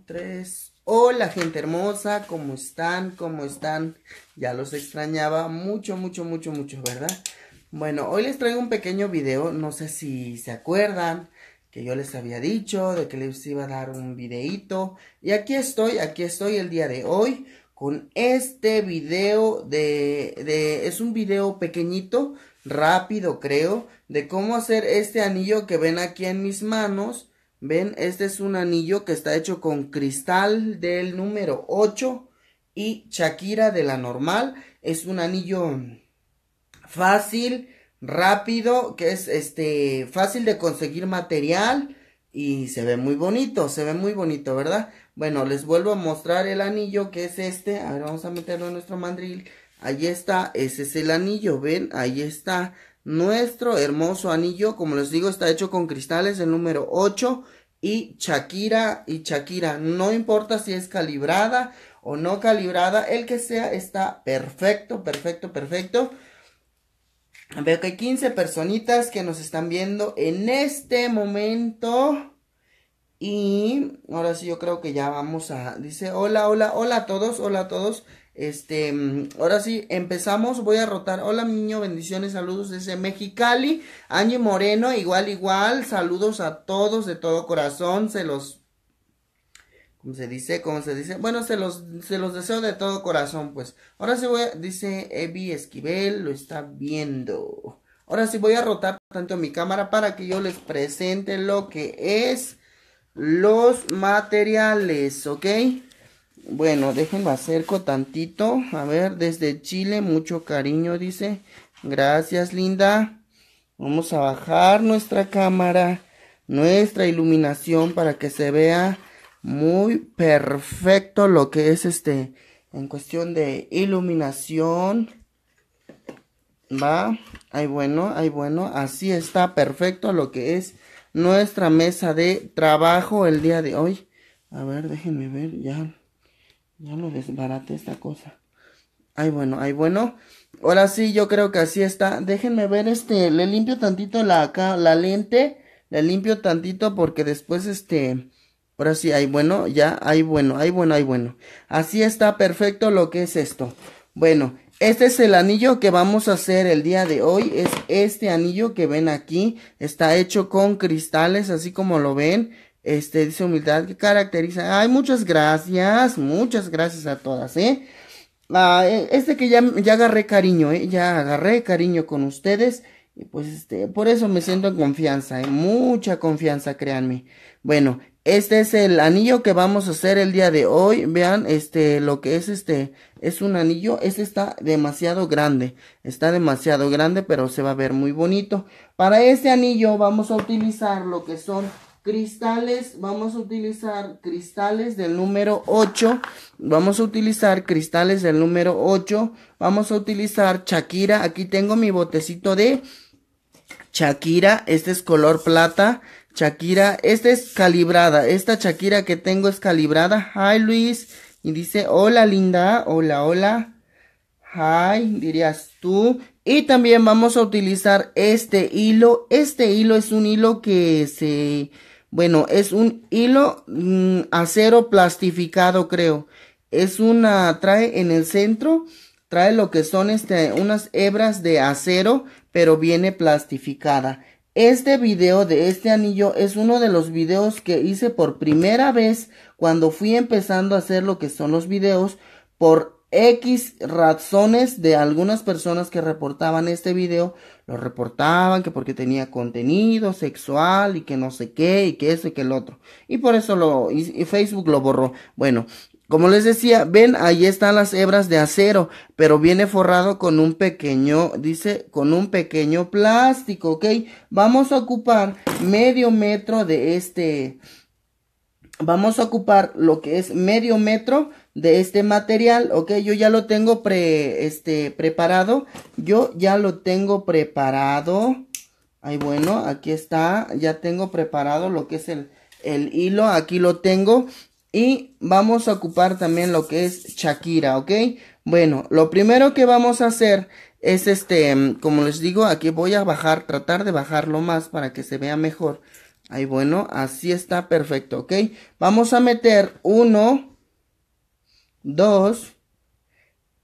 3 Hola gente hermosa, ¿cómo están? ¿Cómo están? Ya los extrañaba mucho, mucho, mucho, mucho, ¿verdad? Bueno, hoy les traigo un pequeño video, no sé si se acuerdan que yo les había dicho de que les iba a dar un videito. Y aquí estoy, aquí estoy el día de hoy con este video de, de es un video pequeñito, rápido creo, de cómo hacer este anillo que ven aquí en mis manos Ven, este es un anillo que está hecho con cristal del número 8 y Shakira de la normal. Es un anillo fácil, rápido, que es este fácil de conseguir material y se ve muy bonito, se ve muy bonito, ¿verdad? Bueno, les vuelvo a mostrar el anillo que es este. A ver, vamos a meterlo en nuestro mandril. Ahí está, ese es el anillo, ven, ahí está. Nuestro hermoso anillo, como les digo, está hecho con cristales, el número 8 y Shakira y Shakira. No importa si es calibrada o no calibrada, el que sea está perfecto, perfecto, perfecto. Veo que hay 15 personitas que nos están viendo en este momento. Y ahora sí, yo creo que ya vamos a... Dice, hola, hola, hola a todos, hola a todos. Este, mm, ahora sí, empezamos. Voy a rotar. Hola, niño, bendiciones, saludos Dice Mexicali. Angie Moreno, igual, igual. Saludos a todos de todo corazón. Se los. ¿Cómo se dice? ¿Cómo se dice? Bueno, se los, se los deseo de todo corazón, pues. Ahora sí voy a, dice Evi Esquivel, lo está viendo. Ahora sí voy a rotar tanto mi cámara para que yo les presente lo que es los materiales, ¿ok? Bueno, déjenme acerco tantito. A ver, desde Chile, mucho cariño, dice. Gracias, linda. Vamos a bajar nuestra cámara, nuestra iluminación para que se vea muy perfecto lo que es este en cuestión de iluminación. Va, ahí bueno, ahí bueno, así está perfecto lo que es nuestra mesa de trabajo el día de hoy. A ver, déjenme ver ya ya lo desbarate esta cosa. Ay, bueno, ay, bueno. Ahora sí, yo creo que así está. Déjenme ver este, le limpio tantito la la lente. Le limpio tantito porque después este... Ahora sí, ahí bueno, ya, ahí bueno, ahí bueno, ahí bueno. Así está perfecto lo que es esto. Bueno, este es el anillo que vamos a hacer el día de hoy. Es este anillo que ven aquí. Está hecho con cristales, así como lo ven. Este, dice humildad que caracteriza. Ay, muchas gracias, muchas gracias a todas, ¿eh? Ah, eh este que ya, ya agarré cariño, ¿eh? Ya agarré cariño con ustedes. Y pues este, por eso me siento en confianza, En ¿eh? Mucha confianza, créanme. Bueno, este es el anillo que vamos a hacer el día de hoy. Vean, este, lo que es este, es un anillo. Este está demasiado grande. Está demasiado grande, pero se va a ver muy bonito. Para este anillo vamos a utilizar lo que son Cristales, vamos a utilizar cristales del número 8. Vamos a utilizar cristales del número 8. Vamos a utilizar Shakira. Aquí tengo mi botecito de Shakira. Este es color plata. Shakira, esta es calibrada. Esta Shakira que tengo es calibrada. Hi Luis. Y dice, hola linda. Hola, hola. Hi, dirías tú. Y también vamos a utilizar este hilo. Este hilo es un hilo que se bueno, es un hilo mm, acero plastificado, creo. Es una, trae en el centro, trae lo que son este, unas hebras de acero, pero viene plastificada. Este video de este anillo es uno de los videos que hice por primera vez cuando fui empezando a hacer lo que son los videos por X razones de algunas personas que reportaban este video, lo reportaban que porque tenía contenido sexual y que no sé qué y que eso y que el otro. Y por eso lo y, Facebook lo borró. Bueno, como les decía, ven, ahí están las hebras de acero, pero viene forrado con un pequeño, dice, con un pequeño plástico, ¿ok? Vamos a ocupar medio metro de este, vamos a ocupar lo que es medio metro de este material, ok, yo ya lo tengo pre, este, preparado, yo ya lo tengo preparado, ahí bueno, aquí está, ya tengo preparado lo que es el, el hilo, aquí lo tengo, y vamos a ocupar también lo que es Shakira, ok, bueno, lo primero que vamos a hacer es este, como les digo, aquí voy a bajar, tratar de bajarlo más para que se vea mejor, ahí bueno, así está perfecto, ok, vamos a meter uno, Dos,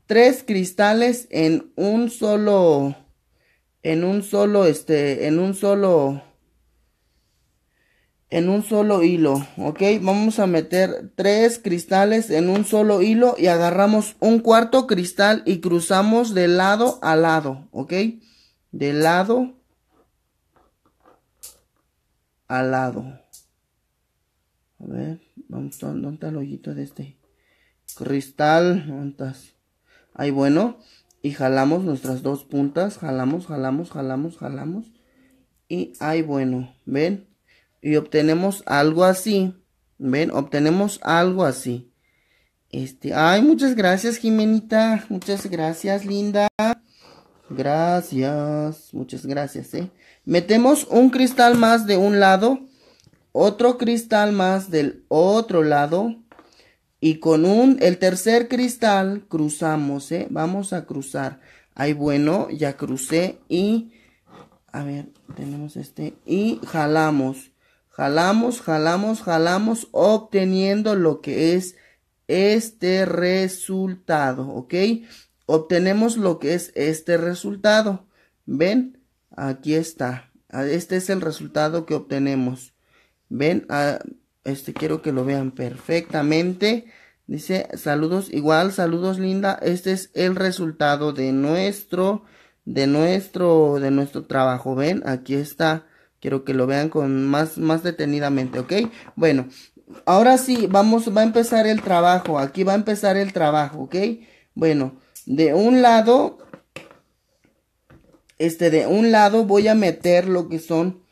tres cristales en un solo, en un solo, este, en un solo, en un solo hilo, ¿ok? Vamos a meter tres cristales en un solo hilo y agarramos un cuarto cristal y cruzamos de lado a lado, ¿ok? De lado a lado. A ver, vamos, ¿dónde está el hoyito de este? cristal, ¿cuántas? Ahí bueno, y jalamos nuestras dos puntas, jalamos, jalamos, jalamos, jalamos. Y ahí bueno, ¿ven? Y obtenemos algo así, ¿ven? Obtenemos algo así. Este, ay, muchas gracias, Jimenita. Muchas gracias, linda. Gracias, muchas gracias, ¿eh? Metemos un cristal más de un lado, otro cristal más del otro lado y con un, el tercer cristal cruzamos, ¿eh? Vamos a cruzar. Ahí bueno, ya crucé y, a ver, tenemos este, y jalamos. Jalamos, jalamos, jalamos, obteniendo lo que es este resultado, ¿ok? Obtenemos lo que es este resultado. ¿Ven? Aquí está. Ah, este es el resultado que obtenemos. ¿Ven? a. Ah, este, quiero que lo vean perfectamente. Dice, saludos, igual, saludos linda. Este es el resultado de nuestro, de nuestro, de nuestro trabajo. Ven, aquí está. Quiero que lo vean con más, más detenidamente, ¿ok? Bueno, ahora sí, vamos, va a empezar el trabajo. Aquí va a empezar el trabajo, ¿ok? Bueno, de un lado, este, de un lado voy a meter lo que son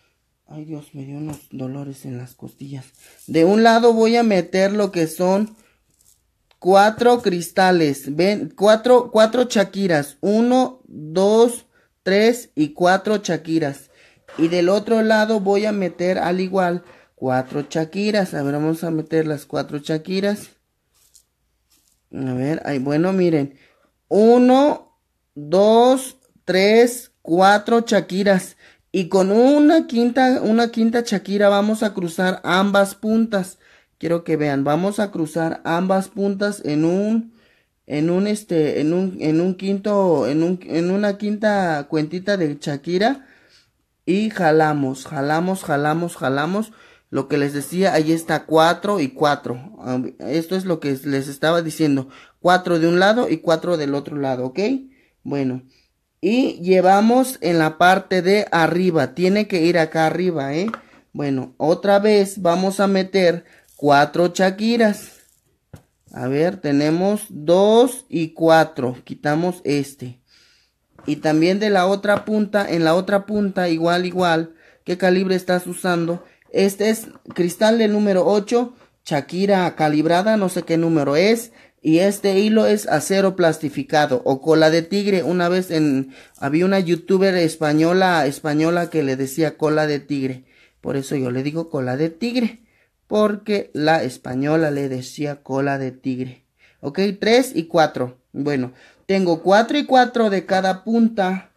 Ay Dios, me dio unos dolores en las costillas. De un lado voy a meter lo que son cuatro cristales. Ven, cuatro, cuatro chaquiras. Uno, dos, tres y cuatro chaquiras. Y del otro lado voy a meter al igual cuatro chaquiras. A ver, vamos a meter las cuatro chaquiras. A ver, ahí, bueno, miren. Uno, dos, tres, cuatro chaquiras. Y con una quinta, una quinta Shakira vamos a cruzar ambas puntas. Quiero que vean, vamos a cruzar ambas puntas en un, en un este, en un, en un quinto, en un, en una quinta cuentita de Shakira. Y jalamos, jalamos, jalamos, jalamos. Lo que les decía, ahí está cuatro y cuatro, ah, Esto es lo que les estaba diciendo. cuatro de un lado y cuatro del otro lado, ¿ok? Bueno y llevamos en la parte de arriba. Tiene que ir acá arriba, ¿eh? Bueno, otra vez vamos a meter cuatro chaquiras. A ver, tenemos dos y cuatro. Quitamos este. Y también de la otra punta, en la otra punta, igual, igual, ¿qué calibre estás usando? Este es cristal de número 8, Chaquira calibrada, no sé qué número es y este hilo es acero plastificado o cola de tigre. Una vez en había una youtuber española española que le decía cola de tigre. Por eso yo le digo cola de tigre, porque la española le decía cola de tigre. Ok, tres y cuatro. Bueno, tengo cuatro y cuatro de cada punta.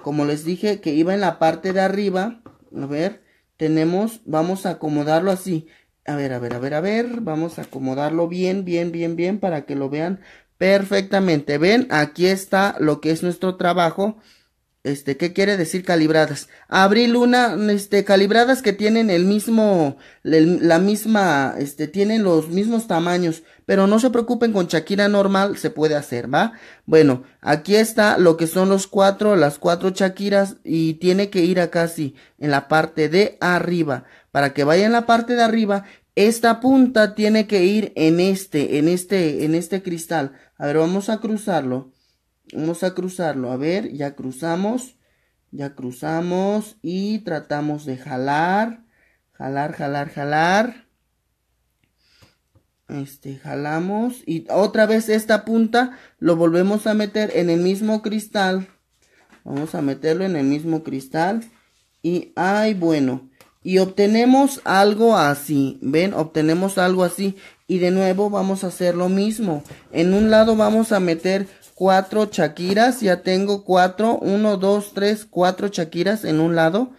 Como les dije que iba en la parte de arriba, a ver, tenemos, vamos a acomodarlo así. A ver, a ver, a ver, a ver. Vamos a acomodarlo bien, bien, bien, bien para que lo vean perfectamente. Ven, aquí está lo que es nuestro trabajo. Este, ¿qué quiere decir calibradas? Abril luna, este, calibradas que tienen el mismo, la misma, este, tienen los mismos tamaños. Pero no se preocupen, con Shakira normal se puede hacer, ¿va? Bueno, aquí está lo que son los cuatro, las cuatro Shakiras y tiene que ir acá sí... en la parte de arriba para que vaya en la parte de arriba, esta punta tiene que ir en este, en este, en este cristal. A ver, vamos a cruzarlo. Vamos a cruzarlo. A ver, ya cruzamos. Ya cruzamos y tratamos de jalar. Jalar, jalar, jalar. Este, jalamos y otra vez esta punta lo volvemos a meter en el mismo cristal. Vamos a meterlo en el mismo cristal. Y, ay, bueno y obtenemos algo así, ¿ven? Obtenemos algo así y de nuevo vamos a hacer lo mismo. En un lado vamos a meter cuatro chaquiras... ya tengo cuatro, uno, dos, tres, cuatro chaquiras... en un lado.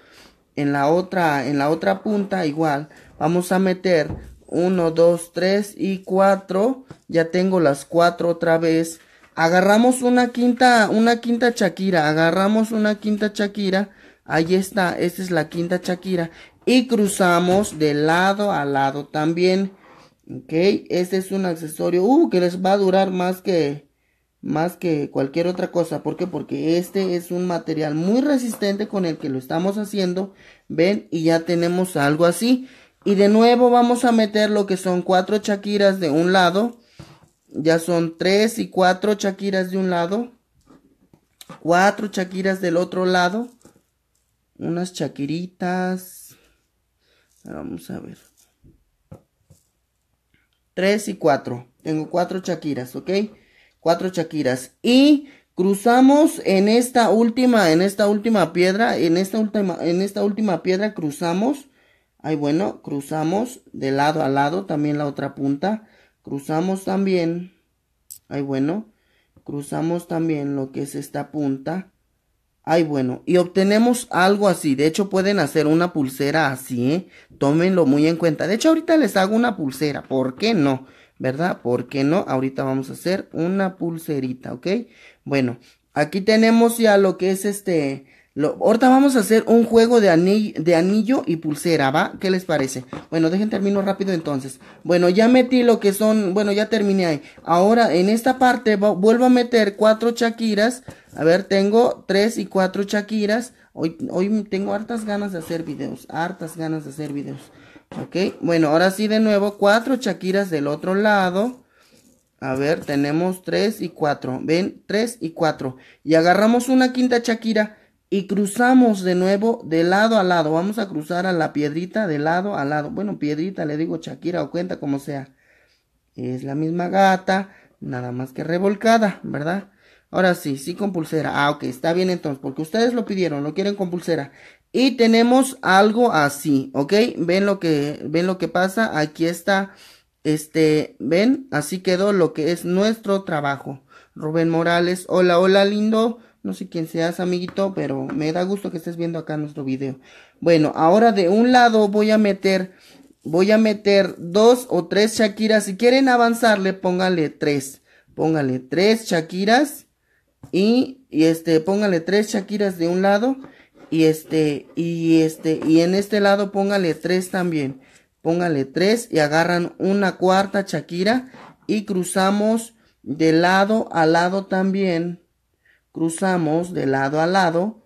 En la otra, en la otra punta igual, vamos a meter Uno, dos, tres y cuatro... Ya tengo las cuatro otra vez. Agarramos una quinta, una quinta chaquira... Agarramos una quinta chaquira... Ahí está, esta es la quinta chaquira y cruzamos de lado a lado también. Ok, este es un accesorio uh, que les va a durar más que, más que cualquier otra cosa. ¿Por qué? Porque este es un material muy resistente con el que lo estamos haciendo. Ven, y ya tenemos algo así. Y de nuevo vamos a meter lo que son cuatro chaquiras de un lado. Ya son tres y cuatro chaquiras de un lado. Cuatro chaquiras del otro lado. Unas chaquiritas. Vamos a ver. 3 y 4. Tengo cuatro chaquiras, ¿ok? Cuatro chaquiras Y cruzamos en esta última, en esta última piedra, en esta última, en esta última piedra cruzamos. ahí bueno, cruzamos de lado a lado, también la otra punta. Cruzamos también. ahí bueno, cruzamos también lo que es esta punta. Ay, bueno, y obtenemos algo así. De hecho, pueden hacer una pulsera así, ¿eh? Tómenlo muy en cuenta. De hecho, ahorita les hago una pulsera. ¿Por qué no? ¿Verdad? ¿Por qué no? Ahorita vamos a hacer una pulserita, ¿ok? Bueno, aquí tenemos ya lo que es este... Lo, ahorita vamos a hacer un juego de anillo, de anillo y pulsera, ¿va? ¿Qué les parece? Bueno, dejen termino rápido entonces. Bueno, ya metí lo que son... Bueno, ya terminé ahí. Ahora, en esta parte, vuelvo a meter cuatro chaquiras a ver, tengo tres y cuatro chaquiras, Hoy, hoy tengo hartas ganas de hacer videos. Hartas ganas de hacer videos. Ok, bueno, ahora sí de nuevo. Cuatro chaquiras del otro lado. A ver, tenemos tres y cuatro. Ven, tres y cuatro. Y agarramos una quinta chaquira Y cruzamos de nuevo de lado a lado. Vamos a cruzar a la piedrita de lado a lado. Bueno, piedrita le digo chaquira o cuenta como sea. Es la misma gata, nada más que revolcada, ¿verdad? Ahora sí, sí con pulsera. Ah, ok, está bien entonces, porque ustedes lo pidieron, lo quieren con pulsera. Y tenemos algo así, ¿ok? Ven lo que, ven lo que pasa, aquí está, este, ven, así quedó lo que es nuestro trabajo. Rubén Morales, hola, hola lindo, no sé quién seas amiguito, pero me da gusto que estés viendo acá nuestro video. Bueno, ahora de un lado voy a meter, voy a meter dos o tres Shakiras, si quieren avanzarle, pónganle tres, pónganle tres Shakiras y, este, póngale tres Shakiras de un lado y este, y este, y en este lado póngale tres también. Póngale tres y agarran una cuarta Shakira y cruzamos de lado a lado también. Cruzamos de lado a lado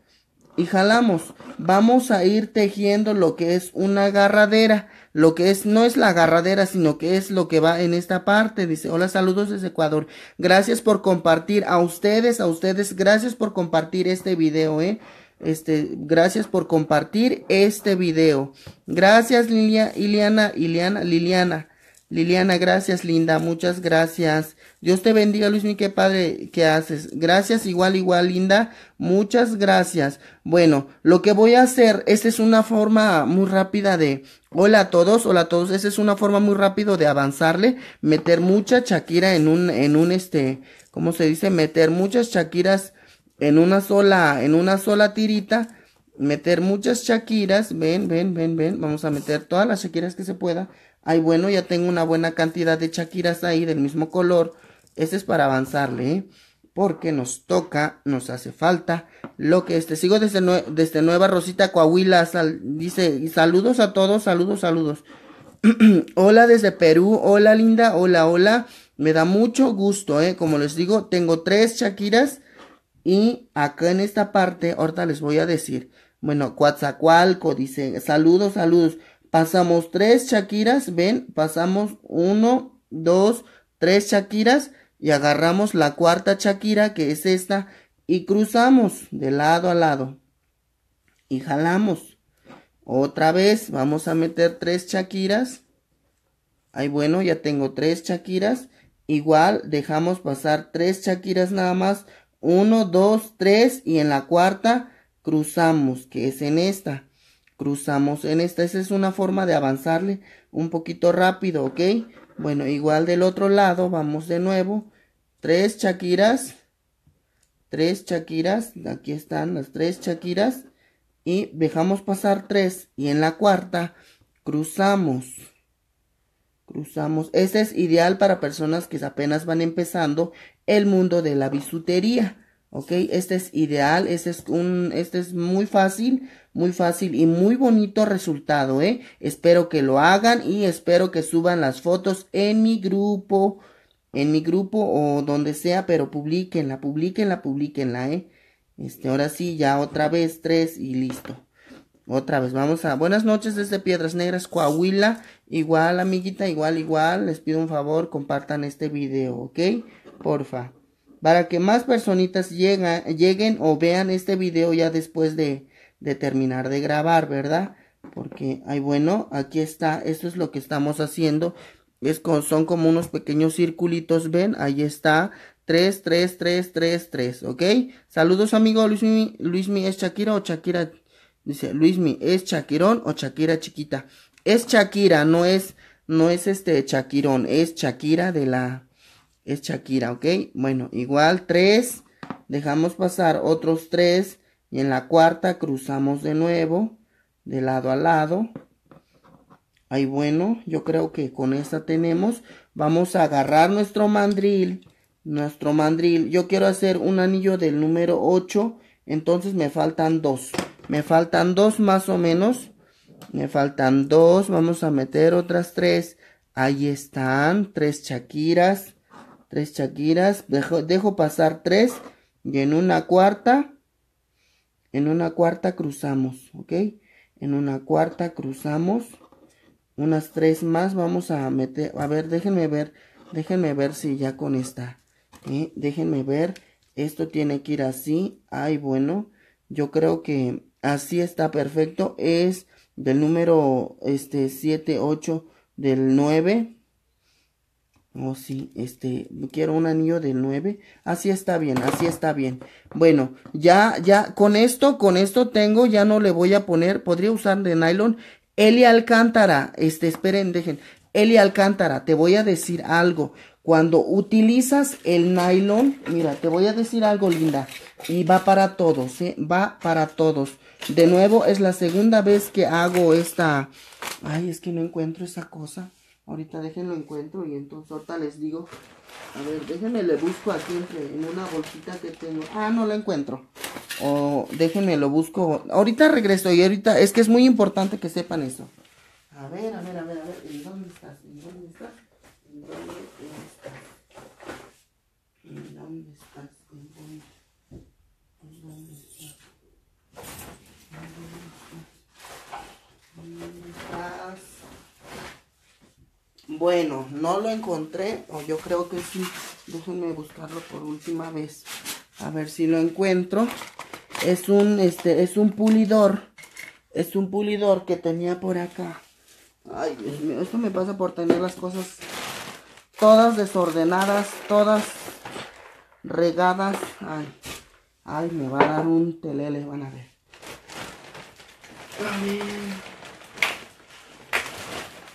y jalamos. Vamos a ir tejiendo lo que es una agarradera lo que es, no es la agarradera, sino que es lo que va en esta parte. Dice, hola, saludos desde Ecuador. Gracias por compartir a ustedes, a ustedes, gracias por compartir este video, eh. Este, gracias por compartir este video. Gracias, Liliana, Iliana, Liliana. Liliana, gracias, linda, muchas gracias. Dios te bendiga, Luis, mi qué padre que haces. Gracias, igual, igual, linda, muchas gracias. Bueno, lo que voy a hacer, esta es una forma muy rápida de, hola a todos, hola a todos, esta es una forma muy rápida de avanzarle, meter mucha Shakira en un, en un este, ¿cómo se dice? Meter muchas Shakiras en una sola, en una sola tirita meter muchas Shakiras, ven, ven, ven, ven, vamos a meter todas las Shakiras que se pueda, Ay, bueno, ya tengo una buena cantidad de Shakiras ahí del mismo color. Este es para avanzarle, ¿eh? Porque nos toca, nos hace falta lo que este. Sigo desde, desde Nueva Rosita, Coahuila. dice, saludos a todos, saludos, saludos. hola desde Perú, hola linda, hola, hola. Me da mucho gusto, ¿eh? Como les digo, tengo tres Shakiras. Y acá en esta parte, ahorita les voy a decir. Bueno, Coatzacoalco dice, saludos, saludos pasamos tres Shakiras, ven, pasamos uno, dos, tres Shakiras y agarramos la cuarta Shakira que es esta y cruzamos de lado a lado y jalamos. Otra vez vamos a meter tres Shakiras. Ahí bueno, ya tengo tres Shakiras. Igual dejamos pasar tres Shakiras nada más. Uno, dos, tres y en la cuarta cruzamos, que es en esta cruzamos en esta. Esa es una forma de avanzarle un poquito rápido, ¿ok? Bueno, igual del otro lado, vamos de nuevo. Tres chaquiras. Tres chaquiras. Aquí están las tres chaquiras. Y dejamos pasar tres. Y en la cuarta, cruzamos cruzamos. Este es ideal para personas que apenas van empezando el mundo de la bisutería. ¿ok? Este es ideal, este es un, este es muy fácil, muy fácil y muy bonito resultado, ¿eh? Espero que lo hagan y espero que suban las fotos en mi grupo, en mi grupo o donde sea, pero publiquenla, publiquenla, publiquenla, ¿eh? Este, ahora sí, ya otra vez, tres y listo. Otra vez, vamos a. Buenas noches desde Piedras Negras, Coahuila. Igual, amiguita, igual, igual. Les pido un favor, compartan este video, ¿ok? Porfa para que más personitas lleguen o vean este video ya después de, terminar de grabar, ¿verdad? Porque, ay, bueno, aquí está, esto es lo que estamos haciendo. Es con, son como unos pequeños circulitos, ven, ahí está. 3, 3, 3, 3, 3, ¿ok? Saludos, amigo Luismi, Luismi es Shakira o Shakira, dice Luismi, ¿es Shakirón o Shakira chiquita? Es Shakira, no es, no es este Shakirón, es Shakira de la, es Shakira, ¿ok? Bueno, igual tres, dejamos pasar otros tres y en la cuarta cruzamos de nuevo, de lado a lado. Ahí bueno, yo creo que con esta tenemos. Vamos a agarrar nuestro mandril, nuestro mandril. Yo quiero hacer un anillo del número 8, entonces me faltan dos. Me faltan dos más o menos. Me faltan dos, vamos a meter otras tres. Ahí están, tres Shakiras tres Shakiras, dejo, dejo pasar tres y en una cuarta, en una cuarta cruzamos, ¿ok? En una cuarta cruzamos, unas tres más vamos a meter, a ver, déjenme ver, déjenme ver si ya con esta, ¿eh? déjenme ver, esto tiene que ir así, ay bueno, yo creo que así está perfecto, es del número este 7, 8, del 9, Oh, sí, este, quiero un anillo de 9. Así está bien, así está bien. Bueno, ya, ya, con esto, con esto tengo, ya no le voy a poner, podría usar de nylon. Eli Alcántara, este, esperen, dejen. Eli Alcántara, te voy a decir algo. Cuando utilizas el nylon, mira, te voy a decir algo, linda. Y va para todos, ¿eh? Va para todos. De nuevo, es la segunda vez que hago esta... Ay, es que no encuentro esa cosa. Ahorita déjenlo encuentro y entonces ahorita les digo. A ver, déjenme le busco aquí en una bolsita que tengo. Ah, no lo encuentro. O déjenme lo busco. Ahorita regreso y ahorita es que es muy importante que sepan eso. A ver, a ver, a ver, a ver. ¿En dónde estás? ¿En dónde estás? ¿En dónde estás? ¿En dónde estás? ¿En dónde? ¿En dónde estás? ¿En dónde estás? ¿En dónde estás? Bueno, no lo encontré, o yo creo que sí. Déjenme buscarlo por última vez. A ver si lo encuentro. Es un, este, es un pulidor. Es un pulidor que tenía por acá. Ay, Dios mío, esto me pasa por tener las cosas todas desordenadas, todas regadas. Ay, ay, me va a dar un telele, van a ver. A ver.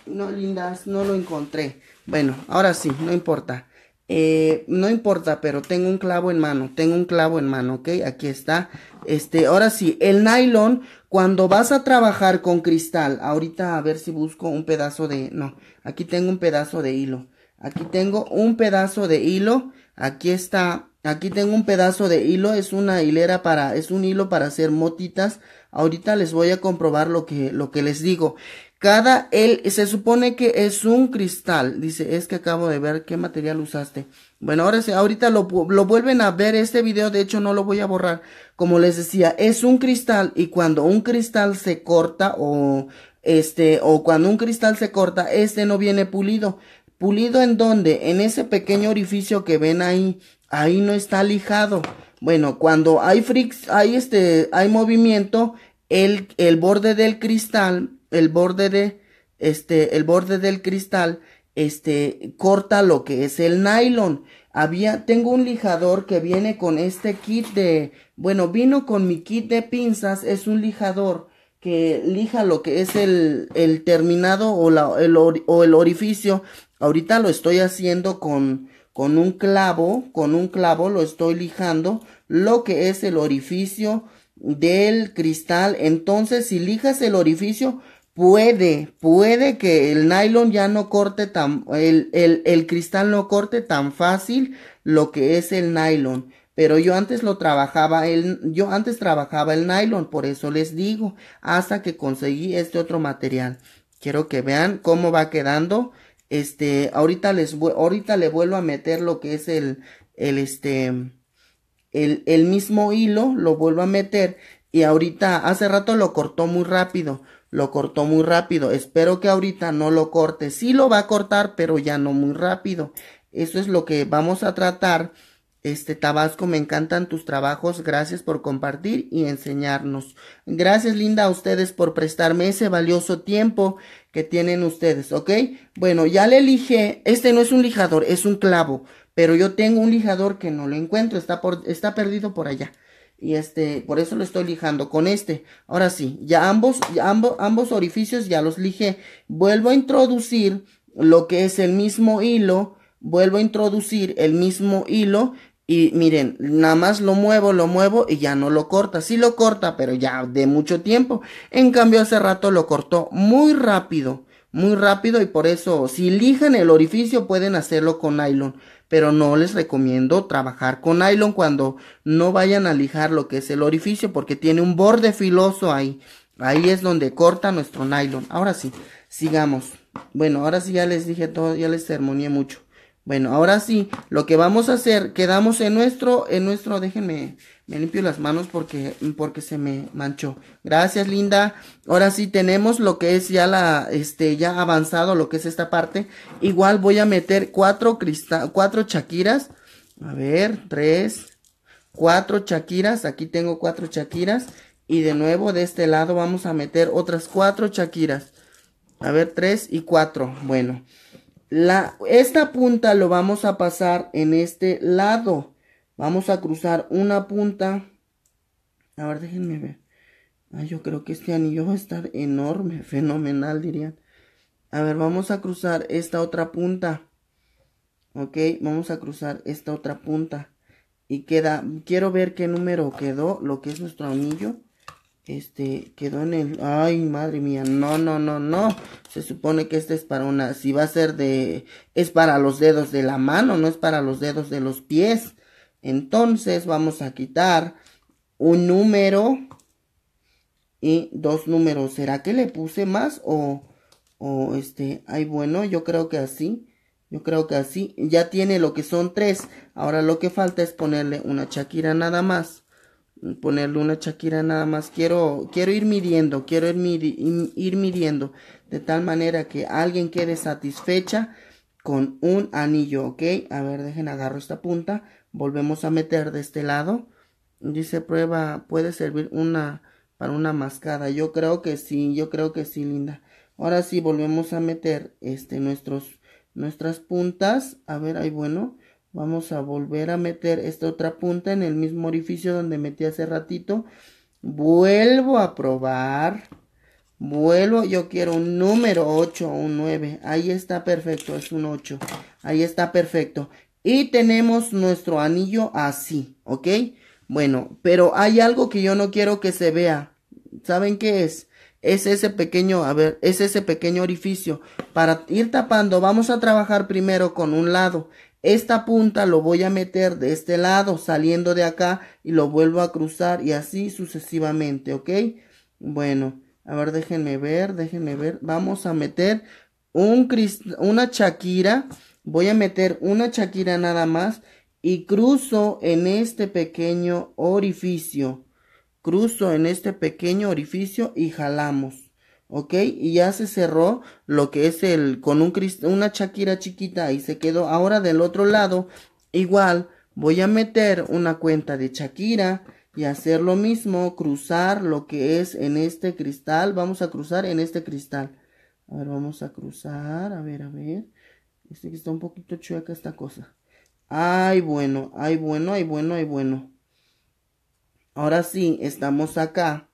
No, lindas, no lo encontré. Bueno, ahora sí, no importa. Eh, no importa, pero tengo un clavo en mano, tengo un clavo en mano, ¿ok? Aquí está. Este, ahora sí, el nylon, cuando vas a trabajar con cristal, ahorita a ver si busco un pedazo de, no, aquí tengo un pedazo de hilo. Aquí tengo un pedazo de hilo, aquí está, aquí tengo un pedazo de hilo, es una hilera para, es un hilo para hacer motitas. Ahorita les voy a comprobar lo que, lo que les digo. Cada él se supone que es un cristal. Dice, es que acabo de ver qué material usaste. Bueno, ahora sí, ahorita lo, lo, vuelven a ver este video, de hecho no lo voy a borrar. Como les decía, es un cristal y cuando un cristal se corta o este o cuando un cristal se corta, este no viene pulido. Pulido en donde? En ese pequeño orificio que ven ahí, ahí no está lijado. Bueno, cuando hay fric hay este hay movimiento, el, el borde del cristal el borde de, este, el borde del cristal, este, corta lo que es el nylon. Había, tengo un lijador que viene con este kit de, bueno, vino con mi kit de pinzas, es un lijador que lija lo que es el, el terminado o, la, el o el orificio. Ahorita lo estoy haciendo con, con un clavo, con un clavo lo estoy lijando lo que es el orificio del cristal. Entonces, si lijas el orificio, puede, puede que el nylon ya no corte tan, el, cristal no corte tan fácil lo que es el nylon. Pero yo antes lo trabajaba, el, yo antes trabajaba el nylon, por eso les digo, hasta que conseguí este otro material. Quiero que vean cómo va quedando. Este, ahorita les, ahorita le vuelvo a meter lo que es el, el este, el, el mismo hilo, lo vuelvo a meter. Y ahorita, hace rato lo cortó muy rápido lo cortó muy rápido. Espero que ahorita no lo corte. Sí lo va a cortar, pero ya no muy rápido. Eso es lo que vamos a tratar. Este Tabasco, me encantan tus trabajos. Gracias por compartir y enseñarnos. Gracias, linda, a ustedes por prestarme ese valioso tiempo que tienen ustedes, ¿ok? Bueno, ya le lijé. Este no es un lijador, es un clavo. Pero yo tengo un lijador que no lo encuentro. Está, por, está perdido por allá y este, por eso lo estoy lijando con este. Ahora sí, ya ambos, ambos, ambos orificios ya los lijé. Vuelvo a introducir lo que es el mismo hilo, vuelvo a introducir el mismo hilo y miren, nada más lo muevo, lo muevo y ya no lo corta. Sí lo corta, pero ya de mucho tiempo. En cambio, hace rato lo cortó muy rápido, muy rápido y por eso si lijan el orificio pueden hacerlo con nylon pero no les recomiendo trabajar con nylon cuando no vayan a lijar lo que es el orificio porque tiene un borde filoso ahí. Ahí es donde corta nuestro nylon. Ahora sí, sigamos. Bueno, ahora sí ya les dije todo, ya les termonié mucho. Bueno, ahora sí, lo que vamos a hacer, quedamos en nuestro, en nuestro, déjenme, me limpio las manos porque, porque se me manchó. Gracias, Linda. Ahora sí tenemos lo que es ya la, este, ya avanzado lo que es esta parte. Igual voy a meter cuatro cristal, cuatro chaquiras. A ver, tres, cuatro chaquiras. Aquí tengo cuatro chaquiras. Y de nuevo de este lado vamos a meter otras cuatro chaquiras. A ver, tres y cuatro. Bueno, la, esta punta lo vamos a pasar en este lado. Vamos a cruzar una punta. A ver, déjenme ver. Ay, ah, yo creo que este anillo va a estar enorme, fenomenal, dirían. A ver, vamos a cruzar esta otra punta. Ok, vamos a cruzar esta otra punta. Y queda, quiero ver qué número quedó, lo que es nuestro anillo. Este, quedó en el... Ay, madre mía, no, no, no, no. Se supone que este es para una... Si va a ser de... Es para los dedos de la mano, no es para los dedos de los pies. Entonces vamos a quitar un número y dos números. ¿Será que le puse más o, o este? Ay, bueno, yo creo que así. Yo creo que así ya tiene lo que son tres. Ahora lo que falta es ponerle una chaquira nada más. Ponerle una chaquira nada más. Quiero, quiero ir midiendo, quiero ir, ir midiendo. De tal manera que alguien quede satisfecha con un anillo, ¿ok? A ver, dejen agarro esta punta volvemos a meter de este lado. Dice prueba, puede servir una para una mascada. Yo creo que sí, yo creo que sí, linda. Ahora sí, volvemos a meter este nuestros nuestras puntas. A ver, ahí bueno, vamos a volver a meter esta otra punta en el mismo orificio donde metí hace ratito. Vuelvo a probar. Vuelvo, yo quiero un número 8 o un 9. Ahí está perfecto, es un 8. Ahí está perfecto. Y tenemos nuestro anillo así, ¿ok? Bueno, pero hay algo que yo no quiero que se vea. ¿Saben qué es? Es ese pequeño, a ver, es ese pequeño orificio. Para ir tapando, vamos a trabajar primero con un lado. Esta punta lo voy a meter de este lado, saliendo de acá, y lo vuelvo a cruzar, y así sucesivamente, ¿ok? Bueno, a ver, déjenme ver, déjenme ver. Vamos a meter un una chaquira voy a meter una chaquira nada más y cruzo en este pequeño orificio. Cruzo en este pequeño orificio y jalamos. ¿Ok? Y ya se cerró lo que es el con un una chaquira chiquita y se quedó. Ahora del otro lado, igual voy a meter una cuenta de chaquira y hacer lo mismo, cruzar lo que es en este cristal. Vamos a cruzar en este cristal. A ver, vamos a cruzar, a ver, a ver. Este que está un poquito chueca esta cosa. Ay, bueno, ay, bueno, ay, bueno, ay, bueno. Ahora sí, estamos acá.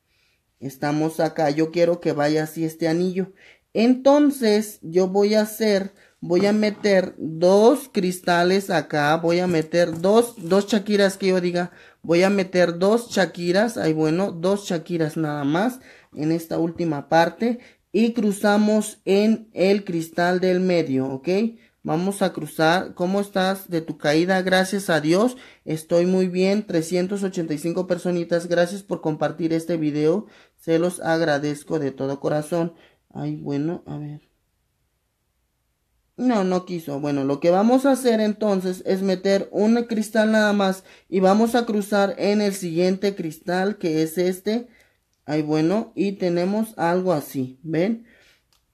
Estamos acá. Yo quiero que vaya así este anillo. Entonces, yo voy a hacer, voy a meter dos cristales acá. Voy a meter dos, dos chaquiras que yo diga. Voy a meter dos chaquiras. Ay, bueno, dos chaquiras nada más en esta última parte y cruzamos en el cristal del medio, ¿ok? Vamos a cruzar. ¿Cómo estás de tu caída? Gracias a Dios. Estoy muy bien. 385 personitas. Gracias por compartir este video. Se los agradezco de todo corazón. Ay, bueno, a ver. No, no quiso. Bueno, lo que vamos a hacer entonces es meter un cristal nada más y vamos a cruzar en el siguiente cristal que es este ahí bueno, y tenemos algo así, ¿ven?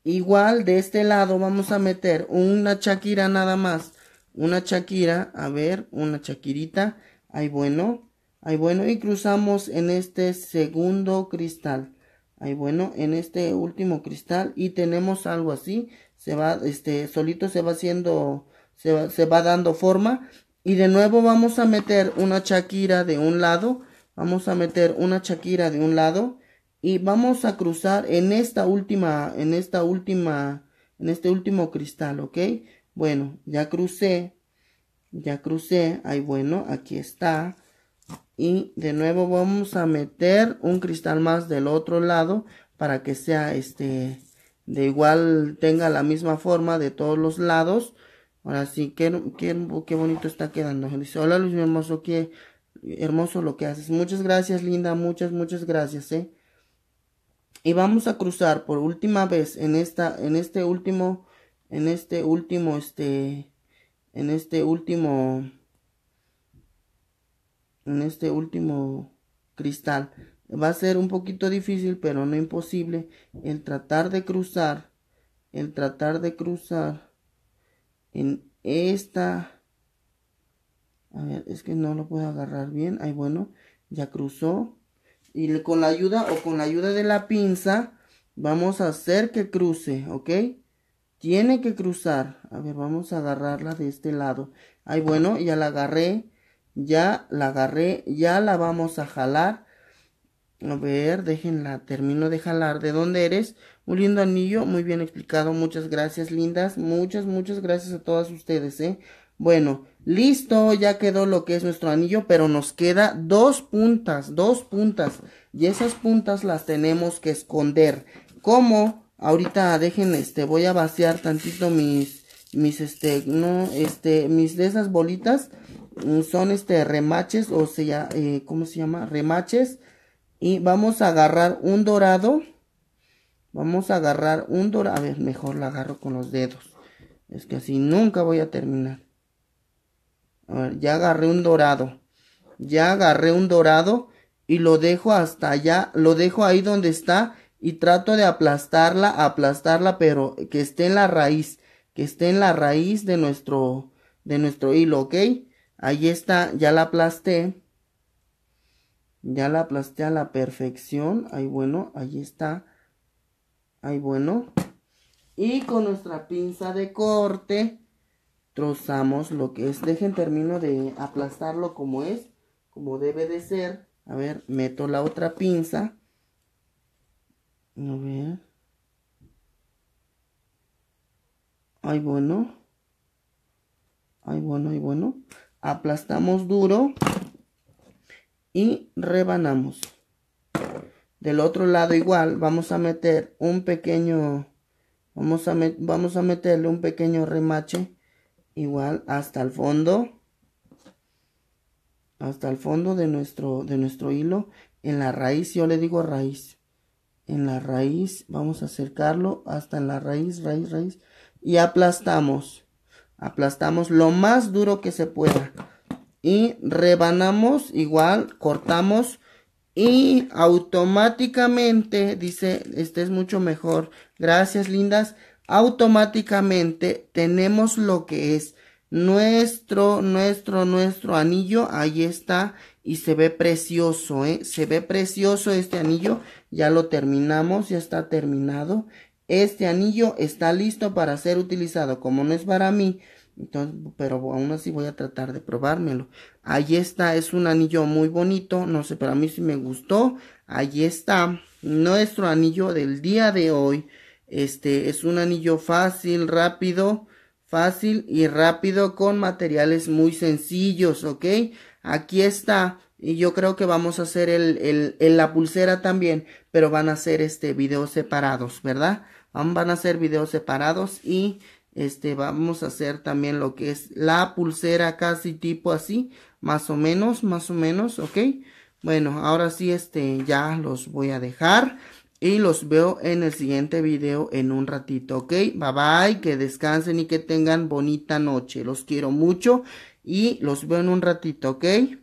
Igual de este lado vamos a meter una chaquira nada más, una chaquira a ver, una chaquirita, ahí bueno, ahí bueno, y cruzamos en este segundo cristal, ahí bueno, en este último cristal, y tenemos algo así, se va, este, solito se va haciendo, se va, se va dando forma, y de nuevo vamos a meter una chaquira de un lado, Vamos a meter una chaquira de un lado y vamos a cruzar en esta última, en esta última, en este último cristal, ¿ok? Bueno, ya crucé, ya crucé, ahí bueno, aquí está. Y de nuevo vamos a meter un cristal más del otro lado para que sea este, de igual, tenga la misma forma de todos los lados. Ahora sí, qué, qué, qué bonito está quedando. hola Luis, mi hermoso, qué hermoso lo que haces. Muchas gracias, Linda. Muchas, muchas gracias, ¿eh? Y vamos a cruzar por última vez en esta, en este último, en este último, este, en este último, en este último cristal. Va a ser un poquito difícil, pero no imposible, el tratar de cruzar, el tratar de cruzar en esta a ver, es que no lo puedo agarrar bien. ay bueno, ya cruzó. Y con la ayuda o con la ayuda de la pinza vamos a hacer que cruce, ¿ok? Tiene que cruzar. A ver, vamos a agarrarla de este lado. ay bueno, ya la agarré. Ya la agarré. Ya la vamos a jalar. A ver, déjenla, termino de jalar. ¿De dónde eres? Un lindo anillo, muy bien explicado. Muchas gracias, lindas. Muchas, muchas gracias a todas ustedes, ¿eh? Bueno, listo, ya quedó lo que es nuestro anillo, pero nos queda dos puntas, dos puntas. Y esas puntas las tenemos que esconder. ¿Cómo? Ahorita dejen, este, voy a vaciar tantito mis, mis, este, no, este, mis de esas bolitas. Mm, son, este, remaches, o sea, eh, ¿cómo se llama? Remaches. Y vamos a agarrar un dorado. Vamos a agarrar un dorado. A ver, mejor la agarro con los dedos. Es que así nunca voy a terminar ya agarré un dorado. Ya agarré un dorado y lo dejo hasta allá, lo dejo ahí donde está y trato de aplastarla, aplastarla, pero que esté en la raíz, que esté en la raíz de nuestro, de nuestro hilo, ¿ok? Ahí está, ya la aplasté. Ya la aplasté a la perfección. Ahí bueno, ahí está. Ahí bueno. Y con nuestra pinza de corte trozamos lo que es. Dejen, termino de aplastarlo como es, como debe de ser. A ver, meto la otra pinza. A ver. Ay, bueno. Ay, bueno, ay, bueno. Aplastamos duro. Y rebanamos. Del otro lado igual vamos a meter un pequeño... Vamos a, vamos a meterle un pequeño remache igual hasta el fondo hasta el fondo de nuestro de nuestro hilo en la raíz yo le digo raíz en la raíz vamos a acercarlo hasta en la raíz raíz raíz y aplastamos aplastamos lo más duro que se pueda y rebanamos igual cortamos y automáticamente dice este es mucho mejor gracias lindas automáticamente tenemos lo que es nuestro, nuestro, nuestro anillo. Ahí está. Y se ve precioso, ¿eh? Se ve precioso este anillo. Ya lo terminamos, ya está terminado. Este anillo está listo para ser utilizado. Como no es para mí, pero aún así voy a tratar de probármelo. Ahí está, es un anillo muy bonito. No sé, para mí sí me gustó. Ahí está nuestro anillo del día de hoy. Este es un anillo fácil, rápido, fácil y rápido con materiales muy sencillos, ¿ok? Aquí está. Y yo creo que vamos a hacer el, el, la pulsera también, pero van a ser este videos separados, ¿verdad? Van a hacer videos separados y este vamos a hacer también lo que es la pulsera casi tipo así, más o menos, más o menos, ¿ok? Bueno, ahora sí, este ya los voy a dejar. Y los veo en el siguiente video en un ratito, ¿ok? Bye bye, que descansen y que tengan bonita noche. Los quiero mucho y los veo en un ratito, ¿ok?